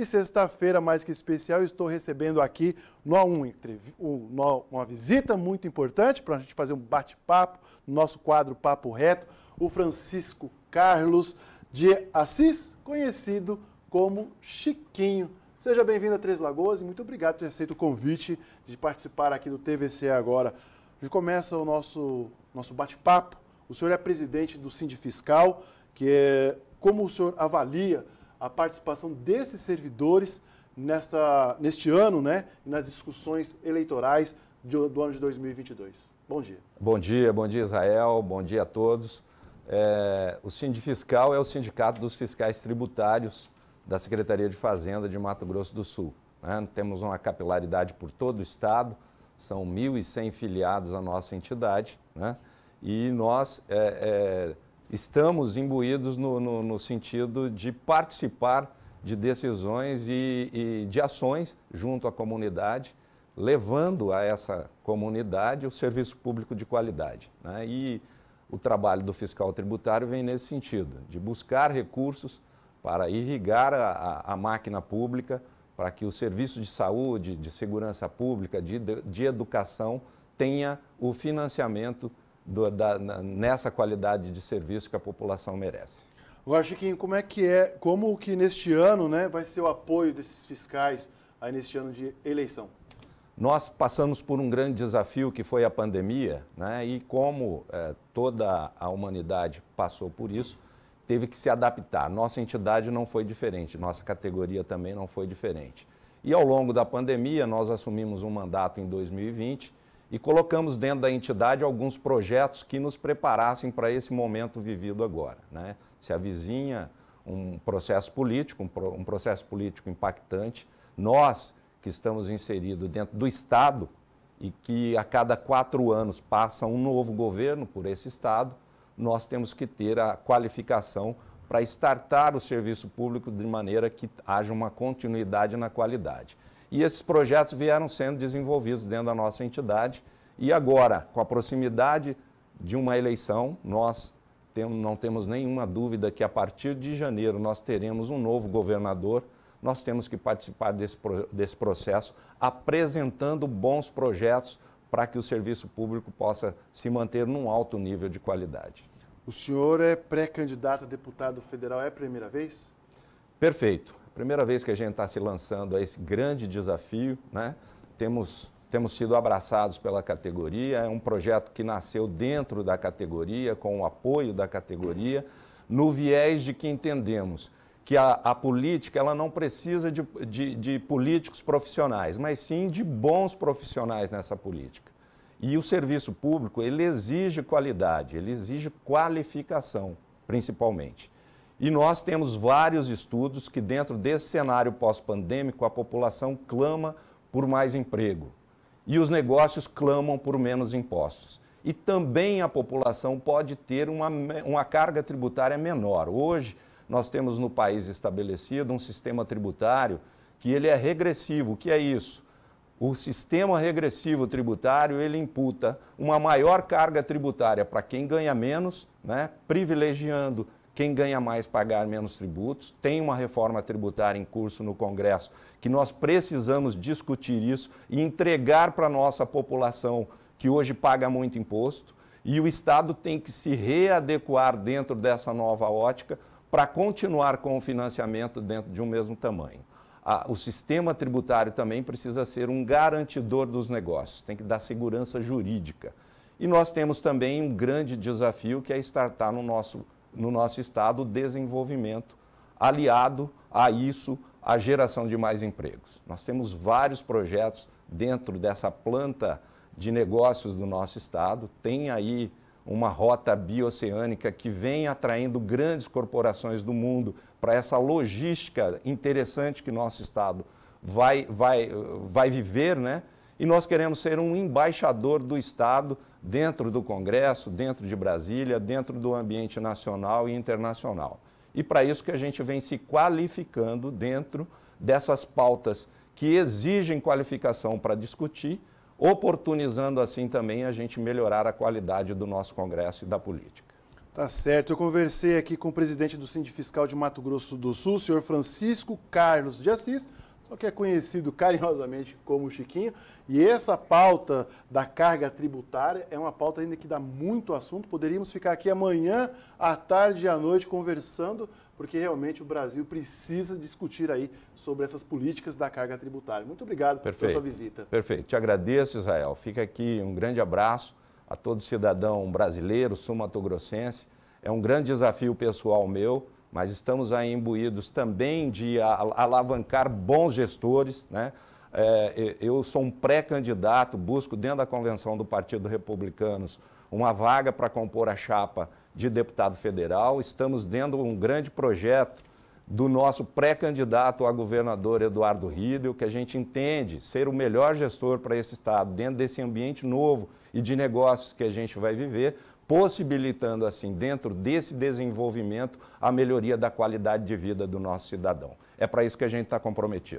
E sexta-feira, mais que especial, estou recebendo aqui no A1 uma visita muito importante para a gente fazer um bate-papo, nosso quadro Papo Reto, o Francisco Carlos de Assis, conhecido como Chiquinho. Seja bem-vindo a Três Lagoas e muito obrigado por ter aceito o convite de participar aqui do TVC agora. gente começa o nosso, nosso bate-papo. O senhor é presidente do Sindifiscal, que é como o senhor avalia a participação desses servidores nesta, neste ano, né, nas discussões eleitorais de, do ano de 2022. Bom dia. Bom dia, bom dia Israel, bom dia a todos. É, o fiscal é o Sindicato dos Fiscais Tributários da Secretaria de Fazenda de Mato Grosso do Sul. Né? Temos uma capilaridade por todo o estado, são 1.100 filiados à nossa entidade, né? e nós é, é, estamos imbuídos no, no, no sentido de participar de decisões e, e de ações junto à comunidade, levando a essa comunidade o serviço público de qualidade. Né? E o trabalho do fiscal tributário vem nesse sentido, de buscar recursos para irrigar a, a máquina pública, para que o serviço de saúde, de segurança pública, de, de educação tenha o financiamento do, da, nessa qualidade de serviço que a população merece. Agora, Chiquinho, como é que é, como que neste ano né, vai ser o apoio desses fiscais aí neste ano de eleição? Nós passamos por um grande desafio que foi a pandemia, né? e como eh, toda a humanidade passou por isso, teve que se adaptar. Nossa entidade não foi diferente, nossa categoria também não foi diferente. E ao longo da pandemia, nós assumimos um mandato em 2020 e colocamos dentro da entidade alguns projetos que nos preparassem para esse momento vivido agora. Né? Se avizinha um processo político, um, processo político impactante, nós que estamos inseridos dentro do Estado e que a cada quatro anos passa um novo governo por esse Estado, nós temos que ter a qualificação para estartar o serviço público de maneira que haja uma continuidade na qualidade. E esses projetos vieram sendo desenvolvidos dentro da nossa entidade. E agora, com a proximidade de uma eleição, nós não temos nenhuma dúvida que a partir de janeiro nós teremos um novo governador. Nós temos que participar desse, desse processo apresentando bons projetos para que o serviço público possa se manter num alto nível de qualidade. O senhor é pré-candidato a deputado federal, é a primeira vez? Perfeito. Primeira vez que a gente está se lançando a esse grande desafio, né? Temos temos sido abraçados pela categoria. É um projeto que nasceu dentro da categoria, com o apoio da categoria, no viés de que entendemos que a, a política ela não precisa de, de, de, políticos profissionais, mas sim de bons profissionais nessa política. E o serviço público ele exige qualidade, ele exige qualificação, principalmente. E nós temos vários estudos que, dentro desse cenário pós-pandêmico, a população clama por mais emprego e os negócios clamam por menos impostos. E também a população pode ter uma, uma carga tributária menor. Hoje, nós temos no país estabelecido um sistema tributário que ele é regressivo. O que é isso? O sistema regressivo tributário, ele imputa uma maior carga tributária para quem ganha menos, né, privilegiando quem ganha mais pagar menos tributos. Tem uma reforma tributária em curso no Congresso que nós precisamos discutir isso e entregar para a nossa população que hoje paga muito imposto. E o Estado tem que se readequar dentro dessa nova ótica para continuar com o financiamento dentro de um mesmo tamanho. O sistema tributário também precisa ser um garantidor dos negócios, tem que dar segurança jurídica. E nós temos também um grande desafio que é estartar no nosso no nosso estado o desenvolvimento, aliado a isso, a geração de mais empregos. Nós temos vários projetos dentro dessa planta de negócios do nosso estado, tem aí uma rota bioceânica que vem atraindo grandes corporações do mundo para essa logística interessante que nosso estado vai, vai, vai viver, né? E nós queremos ser um embaixador do estado dentro do Congresso, dentro de Brasília, dentro do ambiente nacional e internacional. E para isso que a gente vem se qualificando dentro dessas pautas que exigem qualificação para discutir, oportunizando assim também a gente melhorar a qualidade do nosso Congresso e da política. Tá certo. Eu conversei aqui com o presidente do Sindifiscal de Mato Grosso do Sul, senhor Francisco Carlos de Assis só que é conhecido carinhosamente como Chiquinho. E essa pauta da carga tributária é uma pauta ainda que dá muito assunto. Poderíamos ficar aqui amanhã, à tarde e à noite conversando, porque realmente o Brasil precisa discutir aí sobre essas políticas da carga tributária. Muito obrigado Perfeito. pela sua visita. Perfeito. Te agradeço, Israel. Fica aqui um grande abraço a todo cidadão brasileiro, sul grossense É um grande desafio pessoal meu mas estamos aí imbuídos também de alavancar bons gestores. Né? É, eu sou um pré-candidato, busco dentro da convenção do Partido Republicano uma vaga para compor a chapa de deputado federal. Estamos dentro de um grande projeto do nosso pré-candidato a governador Eduardo Ridel, que a gente entende ser o melhor gestor para esse Estado, dentro desse ambiente novo e de negócios que a gente vai viver, possibilitando, assim, dentro desse desenvolvimento, a melhoria da qualidade de vida do nosso cidadão. É para isso que a gente está comprometido.